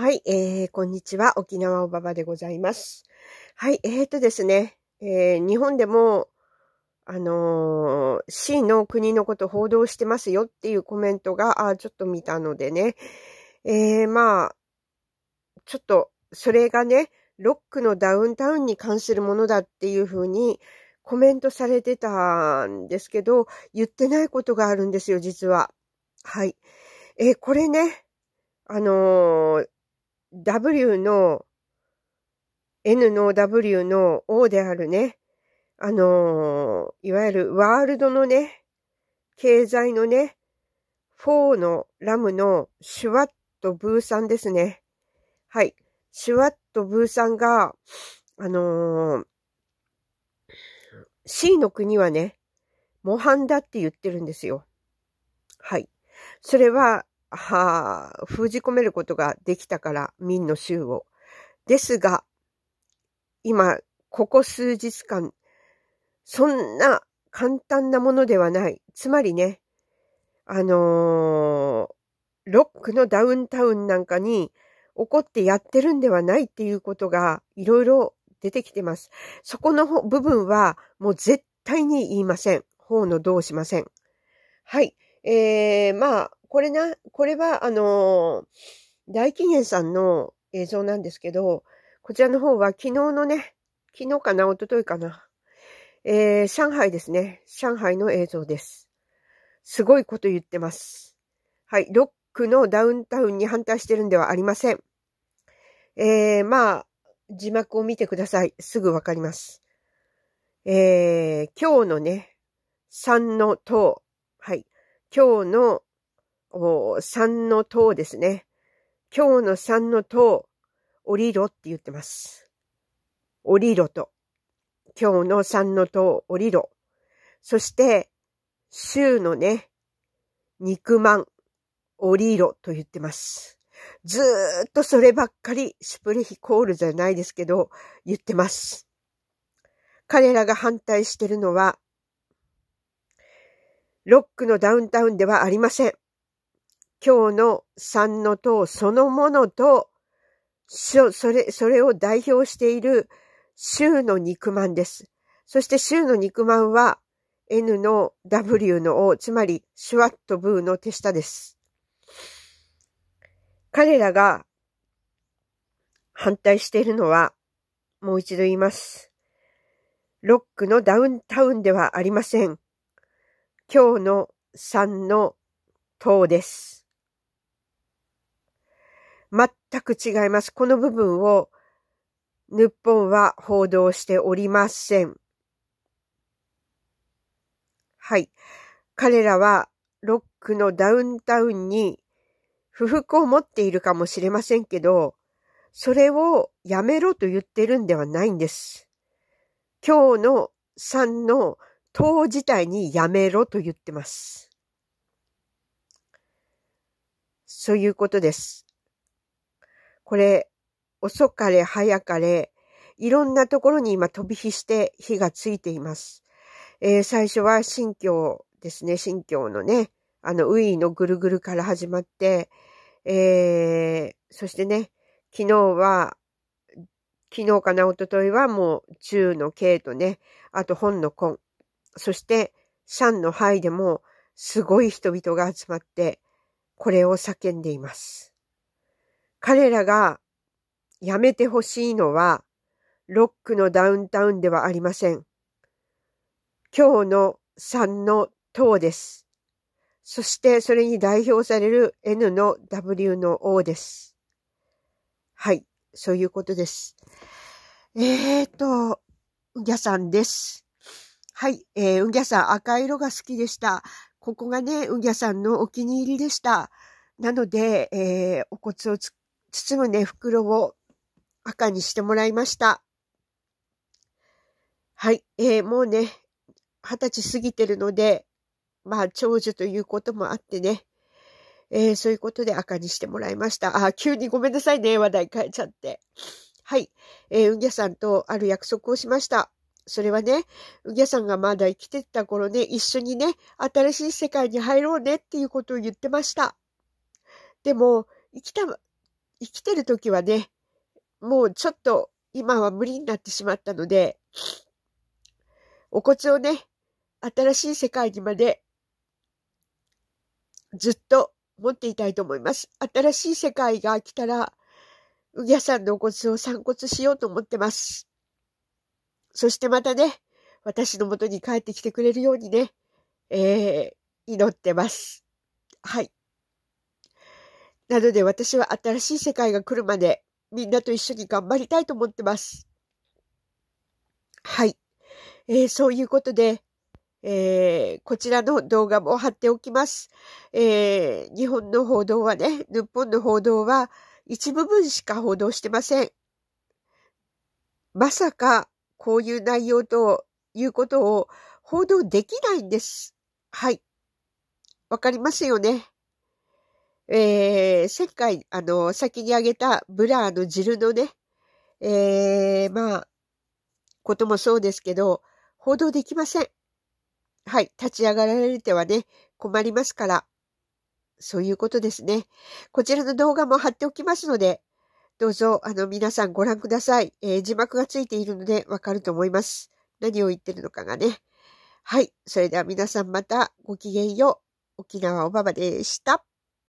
はい、えー、こんにちは。沖縄おばばでございます。はい、えーとですね、えー、日本でも、あのー、C の国のこと報道してますよっていうコメントが、あちょっと見たのでね、えー、まあ、ちょっと、それがね、ロックのダウンタウンに関するものだっていうふうにコメントされてたんですけど、言ってないことがあるんですよ、実は。はい。えー、これね、あのー W の、N の W の O であるね、あのー、いわゆるワールドのね、経済のね、4のラムのシュワットブーさんですね。はい。シュワットブーさんが、あのー、C の国はね、模範だって言ってるんですよ。はい。それは、はあ、封じ込めることができたから、民の衆を。ですが、今、ここ数日間、そんな簡単なものではない。つまりね、あのー、ロックのダウンタウンなんかに怒ってやってるんではないっていうことがいろいろ出てきてます。そこの部分はもう絶対に言いません。法のどうしません。はい。えー、まあ、これな、これは、あのー、大紀元さんの映像なんですけど、こちらの方は昨日のね、昨日かな、一昨日かな、えー、上海ですね。上海の映像です。すごいこと言ってます。はい、ロックのダウンタウンに反対してるんではありません。えー、まあ、字幕を見てください。すぐわかります。えー、今日のね、3の塔。今日の3の塔ですね。今日の3の塔、降りろって言ってます。降りろと。今日の3の塔、降りろ。そして、週のね、肉まん、降りろと言ってます。ずーっとそればっかり、シュプレヒコールじゃないですけど、言ってます。彼らが反対してるのは、ロックのダウンタウンではありません。今日の3の塔そのものと、それ、それを代表している州の肉まんです。そして州の肉まんは N の W の O、つまりシュワットブーの手下です。彼らが反対しているのは、もう一度言います。ロックのダウンタウンではありません。今日の3の塔です。全く違います。この部分を日本は報道しておりません。はい。彼らはロックのダウンタウンに不服を持っているかもしれませんけど、それをやめろと言ってるんではないんです。今日の3の党自体にやめろと言ってます。そういうことです。これ、遅かれ早かれ、いろんなところに今飛び火して火がついています。えー、最初は新教ですね、新教のね、あの、ウイのぐるぐるから始まって、えー、そしてね、昨日は、昨日かな、おとといはもう中の刑とね、あと本の根。そして、シャンの灰でもすごい人々が集まって、これを叫んでいます。彼らがやめてほしいのは、ロックのダウンタウンではありません。今日の3の塔です。そしてそれに代表される N の W の O です。はい、そういうことです。えーと、うぎゃさんです。はい、えー、うんぎゃさん赤色が好きでした。ここがね、うんぎゃさんのお気に入りでした。なので、えー、お骨を包むね、袋を赤にしてもらいました。はい、えー、もうね、二十歳過ぎてるので、まあ、長寿ということもあってね、えー、そういうことで赤にしてもらいました。あ、急にごめんなさいね、話題変えちゃって。はい、えー、うんぎゃさんとある約束をしました。それはね、うぎゃさんがまだ生きてた頃ね、一緒にね、新しい世界に入ろうねっていうことを言ってました。でも、生きた、生きてる時はね、もうちょっと今は無理になってしまったので、お骨をね、新しい世界にまでずっと持っていたいと思います。新しい世界が来たら、うぎゃさんのお骨を散骨しようと思ってます。そしてまたね、私の元に帰ってきてくれるようにね、えー、祈ってます。はい。なので私は新しい世界が来るまでみんなと一緒に頑張りたいと思ってます。はい。えー、そういうことで、えー、こちらの動画も貼っておきます。えー、日本の報道はね、日本の報道は一部分しか報道してません。まさかこういう内容ということを報道できないんです。はい。わかりますよね。えー、前回、あの、先にあげたブラーの汁のね、えー、まあ、こともそうですけど、報道できません。はい、立ち上がられてはね、困りますから。そういうことですね。こちらの動画も貼っておきますので、どうぞ、あの、皆さんご覧ください。えー、字幕がついているのでわかると思います。何を言ってるのかがね。はい。それでは皆さんまたごきげんよう。沖縄おばばでした。